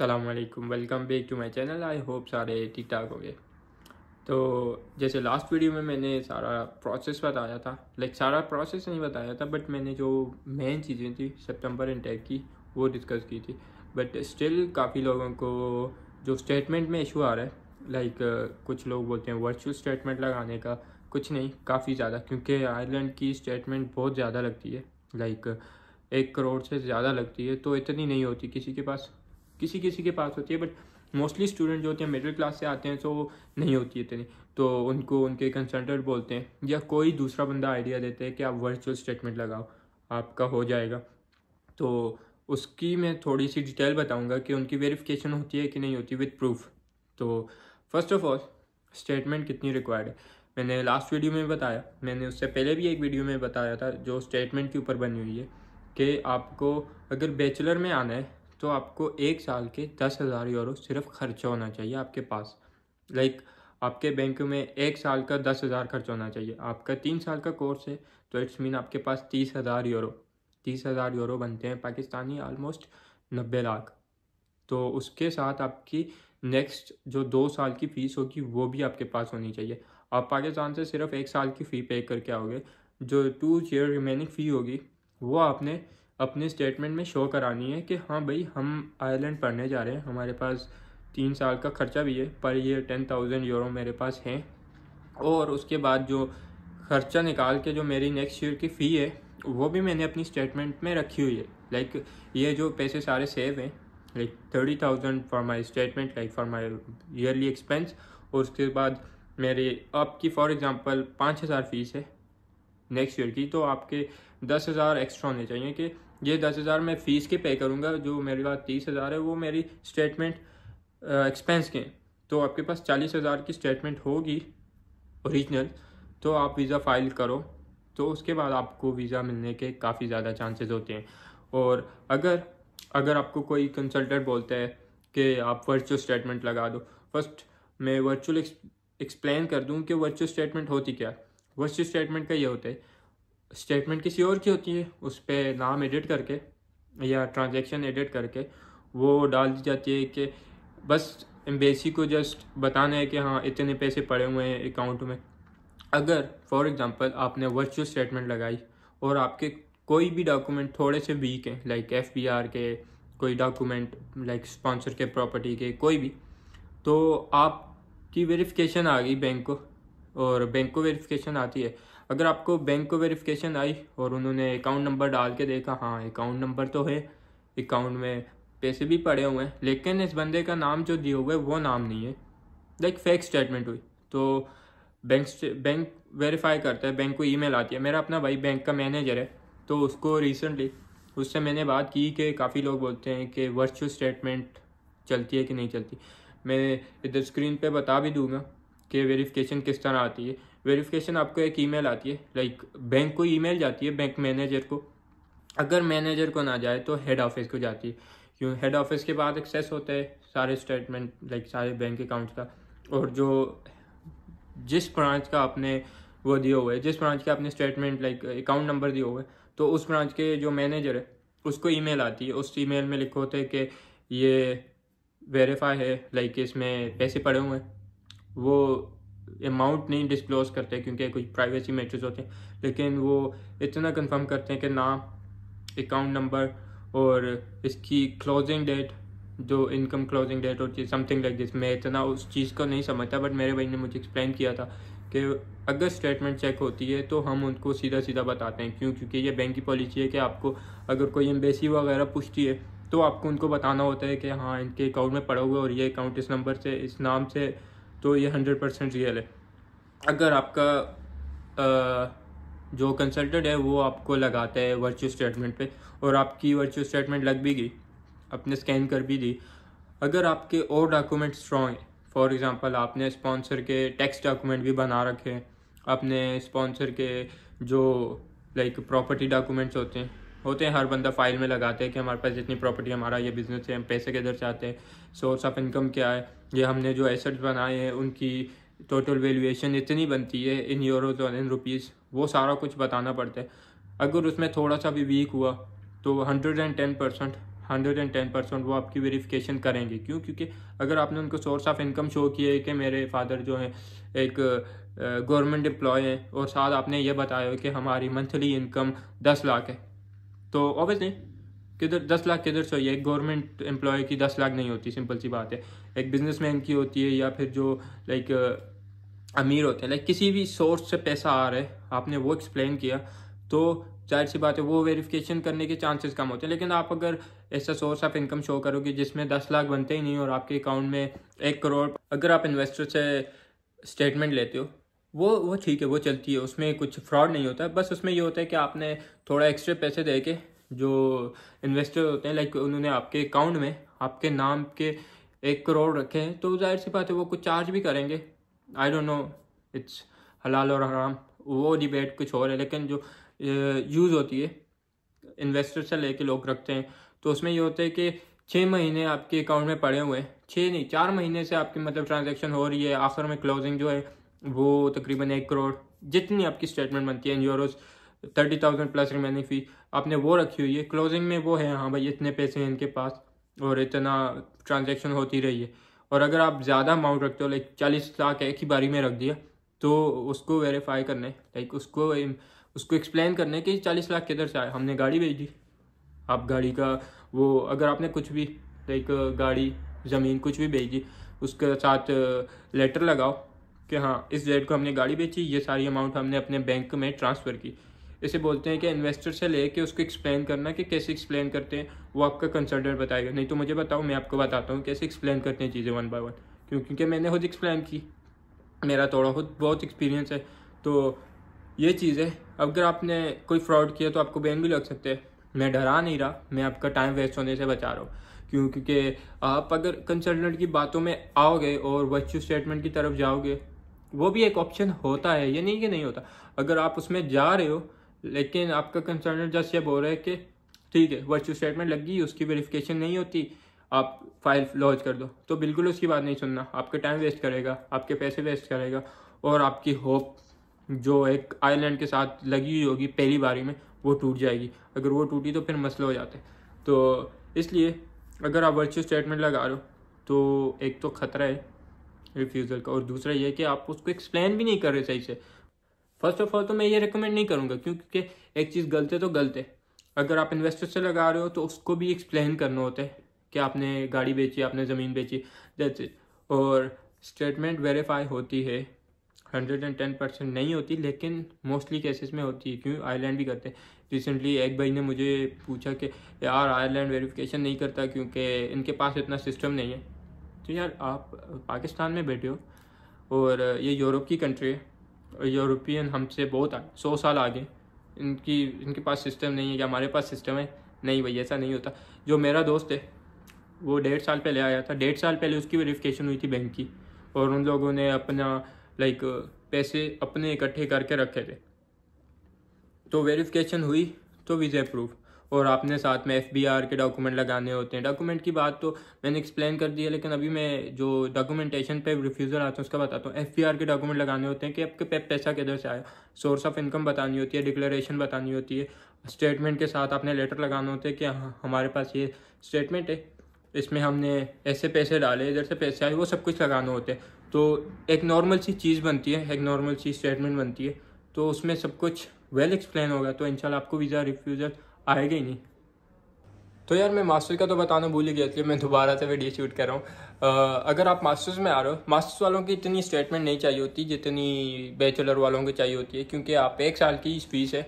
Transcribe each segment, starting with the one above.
अल्लाम welcome back to my channel I hope सारे ठीक ठाक हो गए तो जैसे लास्ट वीडियो में मैंने सारा प्रोसेस बताया था लाइक सारा प्रोसेस नहीं बताया था बट मैंने जो मेन चीज़ें थी सितंबर इंटेक की वो डिस्कस की थी बट स्टिल काफ़ी लोगों को जो स्टेटमेंट में इशू आ रहा है लाइक कुछ लोग बोलते हैं वर्चुअल स्टेटमेंट लगाने का कुछ नहीं काफ़ी ज़्यादा क्योंकि आयरलैंड की स्टेटमेंट बहुत ज़्यादा लगती है लाइक एक करोड़ से ज़्यादा लगती है तो इतनी नहीं होती किसी के पास किसी किसी के पास होती है बट मोस्टली स्टूडेंट जो होते हैं मिडिल क्लास से आते हैं तो नहीं होती है इतनी तो उनको उनके कंसल्टेंट बोलते हैं या कोई दूसरा बंदा आइडिया देते हैं कि आप वर्चुअल स्टेटमेंट लगाओ आपका हो जाएगा तो उसकी मैं थोड़ी सी डिटेल बताऊंगा कि उनकी वेरिफिकेशन होती है कि नहीं होती विथ प्रूफ तो फर्स्ट ऑफ ऑल स्टेटमेंट कितनी रिक्वायर्ड है मैंने लास्ट वीडियो में बताया मैंने उससे पहले भी एक वीडियो में बताया था जो स्टेटमेंट के ऊपर बनी हुई है कि आपको अगर बैचलर में आना है तो आपको एक साल के दस हज़ार यूरो सिर्फ खर्चा होना चाहिए आपके पास लाइक आपके बैंक में एक साल का दस हज़ार खर्चा होना चाहिए आपका तीन साल का कोर्स है तो इट्स मीन आपके पास तीस हज़ार यूरो तीस हज़ार यूरो बनते हैं पाकिस्तानी आलमोस्ट नब्बे लाख तो उसके साथ आपकी नेक्स्ट जो दो साल की फ़ीस होगी वो भी आपके पास होनी चाहिए आप पाकिस्तान से सिर्फ एक साल की फ़ी पे करके आओगे जो टू ईयर रिमेनिंग फ़ी होगी वो आपने अपने स्टेटमेंट में शो करानी है कि हाँ भाई हम आयरलैंड पढ़ने जा रहे हैं हमारे पास तीन साल का खर्चा भी है पर ये टेन थाउजेंड यूरो मेरे पास हैं और उसके बाद जो खर्चा निकाल के जो मेरी नेक्स्ट ईयर की फ़ी है वो भी मैंने अपनी स्टेटमेंट में रखी हुई है लाइक ये जो पैसे सारे सेव हैं like thirty thousand for my statement like for my yearly expense और उसके बाद मेरे आपकी फॉर एग्ज़ाम्पल पाँच हज़ार फीस है नेक्स्ट ईयर की तो आपके दस हज़ार एक्स्ट्रा होने चाहिए कि ये दस हज़ार मैं फ़ीस के पे करूँगा जो मेरे पास तीस हज़ार है वो मेरी स्टेटमेंट एक्सपेंस के तो आपके पास चालीस हज़ार की स्टेटमेंट होगी ओरिजिनल तो आप वीज़ा फ़ाइल करो तो उसके बाद आपको वीज़ा मिलने के काफ़ी ज़्यादा चांसेस होते हैं और अगर अगर आपको कोई कंसल्टेंट बोलता है कि आप वर्चुअल स्टेटमेंट लगा दो फर्स्ट मैं वर्चुअल एक्सप्लेन कर दूँ कि वर्चुअल स्टेटमेंट होती क्या वर्चुअल स्टेटमेंट का ये होता है स्टेटमेंट किसी और की होती है उस पर नाम एडिट करके या ट्रांजेक्शन एडिट करके वो डाल दी जाती है कि बस एम्बेसी को जस्ट बताना है कि हाँ इतने पैसे पड़े हुए हैं अकाउंट में अगर फॉर एग्ज़ाम्पल आपने वर्चुअल स्टेटमेंट लगाई और आपके कोई भी डॉक्यूमेंट थोड़े से वीक हैं लाइक एफ के कोई डॉक्यूमेंट लाइक स्पॉन्सर के प्रॉपर्टी के कोई भी तो आपकी वेरिफिकेशन आ गई बैंक को और बैंक को वेरिफिकेशन आती है अगर आपको बैंक को वेरिफिकेशन आई और उन्होंने अकाउंट नंबर डाल के देखा हाँ अकाउंट नंबर तो है अकाउंट में पैसे भी पड़े हुए हैं लेकिन इस बंदे का नाम जो दिए हुए वो नाम नहीं है लाइक फेक स्टेटमेंट हुई तो बैंक बैंक वेरीफाई करता है बैंक को ईमेल आती है मेरा अपना भाई बैंक का मैनेजर है तो उसको रिसेंटली उससे मैंने बात की कि काफ़ी लोग बोलते हैं कि वर्चुअल स्टेटमेंट चलती है कि नहीं चलती मैं इधर स्क्रीन पे बता भी दूंगा कि वेरिफिकेशन किस तरह आती है वेरिफिकेशन आपको एक ईमेल आती है लाइक बैंक को ईमेल जाती है बैंक मैनेजर को अगर मैनेजर को ना जाए तो हेड ऑफिस को जाती है क्यों हेड ऑफिस के बाद एक्सेस होता है सारे स्टेटमेंट लाइक सारे बैंक अकाउंट का और जो जिस ब्रांच का आपने वो दिए हुए जिस ब्रांच का आपने स्टेटमेंट लाइक अकाउंट नंबर दिए हुए तो उस ब्रांच के जो मैनेजर है उसको ईमेल आती है उस ईमेल में लिखो होते हैं कि ये वेरीफाई है लाइक इसमें पैसे पड़े हुए हैं वो अमाउंट नहीं डिस्क्लोज करते क्योंकि कुछ प्राइवेसी मैटर्स होते हैं लेकिन वो इतना कंफर्म करते हैं कि नाम अकाउंट नंबर और इसकी क्लोजिंग डेट जो इनकम क्लोजिंग डेट होती है समथिंग लाइक दिस मैं इतना उस चीज़ को नहीं समझता बट मेरे भाई ने मुझे एक्सप्लेन किया था कि अगर स्टेटमेंट चेक होती है तो हम उनको सीधा सीधा बताते हैं क्यों क्योंकि ये बैंक की पॉलिसी है कि आपको अगर कोई एम्बेसी वगैरह पूछती है तो आपको उनको बताना होता है कि हाँ इनके अकाउंट में पड़ा हुआ और ये अकाउंट इस नंबर से इस नाम से तो ये हंड्रेड परसेंट रियल है अगर आपका आ, जो कंसल्टेंट है वो आपको लगाता है वर्चुअल स्टेटमेंट पे और आपकी वर्चुअल स्टेटमेंट लग भी गई आपने स्कैन कर भी दी अगर आपके और डॉक्यूमेंट स्ट्रॉन्ग हैं फॉर एग्ज़ाम्पल आपने स्पॉन्सर के टैक्स डॉक्यूमेंट भी बना रखे हैं आपने स्पॉन्सर के जो लाइक प्रॉपर्टी डॉक्यूमेंट्स होते हैं होते हैं हर बंदा फाइल में लगाते हैं कि हमारे पास जितनी प्रॉपर्टी हमारा ये बिज़नेस है हम पैसे किधर चाहते हैं सोर्स ऑफ इनकम क्या है ये हमने जो एसेट्स बनाए हैं उनकी टोटल वैल्यूएशन इतनी बनती है इन यूरोज और इन रुपीज़ वो सारा कुछ बताना पड़ता है अगर उसमें थोड़ा सा भी वीक हुआ तो hundred and ten percent hundred and ten percent वो आपकी वेरिफिकेशन करेंगे क्यों क्योंकि अगर आपने उनको सोर्स ऑफ इनकम शो किया है कि मेरे फादर जो हैं एक गवर्नमेंट एम्प्लॉय हैं और साथ आपने ये बताया कि हमारी मंथली इनकम दस लाख है तो ऑब्वियसली किधर दस लाख किधर से एक गवर्नमेंट एम्प्लॉय की दस लाख नहीं होती सिंपल सी बात है एक बिजनेसमैन की होती है या फिर जो लाइक uh, अमीर होते हैं लाइक किसी भी सोर्स से पैसा आ रहा है आपने वो एक्सप्लेन किया तो जाहिर सी बात है वो वेरिफिकेशन करने के चांसेस कम होते हैं लेकिन आप अगर ऐसा सोर्स ऑफ इनकम शो करोगे जिसमें दस लाख बनते ही नहीं और आपके अकाउंट में एक करोड़ अगर आप इन्वेस्टर से स्टेटमेंट लेते हो वो वो ठीक है वो चलती है उसमें कुछ फ्रॉड नहीं होता बस उसमें ये होता है कि आपने थोड़ा एक्स्ट्रा पैसे दे के जो इन्वेस्टर होते हैं लाइक उन्होंने आपके अकाउंट में आपके नाम के एक करोड़ रखे हैं तो जाहिर सी बात है वो कुछ चार्ज भी करेंगे आई डोंट नो इट्स हलाल और हराम वो डिबेट कुछ और है लेकिन जो यूज़ होती है इन्वेस्टर से लेके लोग रखते हैं तो उसमें ये होता है कि छः महीने आपके अकाउंट में पड़े हुए हैं छः नहीं चार महीने से आपकी मतलब ट्रांजेक्शन हो रही है आखिर में क्लोजिंग जो है वो तकरीबन एक करोड़ जितनी आपकी स्टेटमेंट बनती है in euros thirty thousand plus remaining fee आपने वो रखी हुई है क्लोजिंग में वो है हाँ भाई इतने पैसे हैं इनके पास और इतना ट्रांजेक्शन होती रही है और अगर आप ज़्यादा अमाउंट रखते हो लाइक चालीस लाख एक ही बारी में रख दिया तो उसको वेरीफाई करने लाइक उसको उसको एक्सप्लेन करने कि चालीस लाख किधर से आए हमने गाड़ी भेजी आप गाड़ी का वो अगर आपने कुछ भी लाइक गाड़ी ज़मीन कुछ भी भेजी उसके साथ लेटर लगाओ कि हाँ इस डेट को हमने गाड़ी बेची ये सारी अमाउंट हमने अपने बैंक में ट्रांसफ़र की इसे बोलते हैं कि इन्वेस्टर से लेके उसको एक्सप्लेन करना कि कैसे एक्सप्लेन करते हैं वो आपका कंसल्टेंट बताएगा नहीं तो मुझे बताओ मैं आपको बताता हूँ कैसे एक्सप्लेन करते हैं चीज़ें वन बाय वन क्योंकि मैंने खुद एक्सप्लेन की मेरा थोड़ा खुद बहुत एक्सपीरियंस है तो ये चीज़ है अगर आपने कोई फ्रॉड किया तो आपको बैन भी लग सकते हैं मैं डरा नहीं रहा मैं आपका टाइम वेस्ट होने से बचा रहा हूँ क्यों क्योंकि आप अगर कंसल्टेंट की बातों में आओगे और वर्चुअल स्टेटमेंट की तरफ जाओगे वो भी एक ऑप्शन होता है ये नहीं कि नहीं होता अगर आप उसमें जा रहे हो लेकिन आपका कंसर्न जस्ट ये बोल रहा है कि ठीक है वर्चुअल स्टेटमेंट लग गई उसकी वेरिफिकेशन नहीं होती आप फाइल लॉन्च कर दो तो बिल्कुल उसकी बात नहीं सुनना आपका टाइम वेस्ट करेगा आपके पैसे वेस्ट करेगा और आपकी होप जो एक आयरलैंड के साथ लगी हुई होगी पहली बारी में वो टूट जाएगी अगर वो टूटी तो फिर मसले हो जाते तो इसलिए अगर आप वर्चुअल स्टेटमेंट लगा रहे हो तो एक तो ख़तरा है रिफ्यूज़ल का और दूसरा ये कि आप उसको एक्सप्लेन भी नहीं कर रहे सही से फर्स्ट ऑफ ऑल तो मैं ये रिकमेंड नहीं करूँगा क्योंकि एक चीज़ गलत है तो गलत है अगर आप इन्वेस्टर से लगा रहे हो तो उसको भी एक्सप्लेन करना होता है कि आपने गाड़ी बेची आपने ज़मीन बेची जैसे और स्टेटमेंट वेरीफाई होती है हंड्रेड एंड टेन परसेंट नहीं होती लेकिन मोस्टली केसेस में होती है क्यों आयरलैंड भी करते हैं रिसेंटली एक भाई ने मुझे पूछा कि यार आयरलैंड वेरिफिकेशन नहीं करता क्योंकि इनके पास इतना सिस्टम नहीं है कंट्री यार आप पाकिस्तान में बैठे हो और ये यूरोप की कंट्री है यूरोपियन हमसे बहुत सौ साल आगे इनकी इनके पास सिस्टम नहीं है या हमारे पास सिस्टम है नहीं भाई ऐसा नहीं होता जो मेरा दोस्त है वो डेढ़ साल पहले आया था डेढ़ साल पहले उसकी वेरिफिकेशन हुई थी बैंक की और उन लोगों ने अपना लाइक पैसे अपने इकट्ठे करके रखे थे तो वेरिफिकेशन हुई तो वीज़ा अप्रूव और आपने साथ में एफ के डॉक्यूमेंट लगाने होते हैं डॉक्यूमेंट की बात तो मैंने एक्सप्लेन कर दी है लेकिन अभी मैं जो डॉक्यूमेंटेशन पे रिफ्यूज़ल आता हूँ उसका बताता हूँ एफ के डॉक्यूमेंट लगाने होते हैं कि आपके पे पैसा किधर से आया सोर्स ऑफ इनकम बतानी होती है डिक्लेरेशन बतानी होती है स्टेटमेंट के साथ आपने लेटर लगाना होता है कि हाँ हमारे पास ये स्टेटमेंट है इसमें हमने ऐसे पैसे डाले इधर से पैसे आए वो सब कुछ लगाना होते हैं तो एक नॉर्मल सी चीज़ बनती है एक नॉर्मल सी स्टेटमेंट बनती है तो उसमें सब कुछ वेल एक्सप्लेन होगा तो इंशाल्लाह आपको वीज़ा रिफ्यूज़ल आएगा ही नहीं तो यार मैं मास्टर्स का तो बताना भूल ही गया इसलिए मैं दोबारा से वीडियो शूट कर रहा हूँ अगर आप मास्टर्स में आ रहे हो मास्टर्स वालों की इतनी स्टेटमेंट नहीं चाहिए होती जितनी बैचलर वालों की चाहिए होती है क्योंकि आप एक साल की फीस है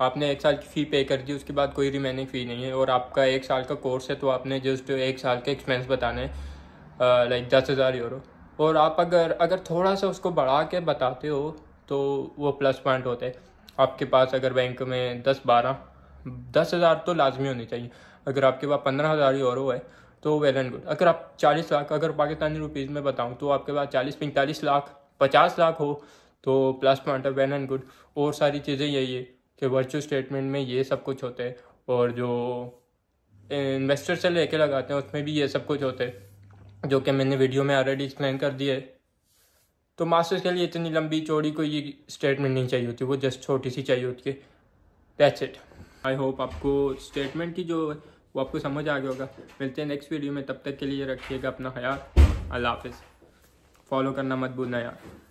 आपने एक साल की फ़ी पे कर दी उसके बाद कोई रिमेनिंग फ़ी नहीं है और आपका एक साल का कोर्स है तो आपने जस्ट एक साल के एक्सपेंस बताने लाइक दस हज़ार यूरो और आप अगर अगर थोड़ा सा उसको बढ़ा के बताते हो तो वो प्लस पॉइंट होते हैं आपके पास अगर बैंक में दस बारह दस हज़ार तो लाजमी होनी चाहिए अगर आपके पास पंद्रह हज़ार ही यूरो है तो वेल एंड गुड अगर आप चालीस लाख अगर पाकिस्तानी रुपीज़ में बताऊँ तो आपके पास चालीस पैंतालीस लाख पचास लाख हो तो प्लस पॉइंट है वेल एंड गुड और सारी चीज़ें यही है कि वर्चुअल स्टेटमेंट में ये सब कुछ होते हैं और जो इन्वेस्टर से लेके लगाते हैं उसमें भी ये सब कुछ होते हैं जो कि मैंने वीडियो में ऑलरेडी एक्सप्लेन कर दिया है तो मास्टर्स के लिए इतनी लंबी चौड़ी कोई स्टेटमेंट नहीं चाहिए होती वो जस्ट छोटी सी चाहिए होती है दैट्स इट आई होप आपको स्टेटमेंट की जो वो आपको समझ आ गया होगा मिलते हैं नेक्स्ट वीडियो में तब तक के लिए रखिएगा अपना ख्याल अल्लाह हाफिज़ फॉलो करना मत भूलना यार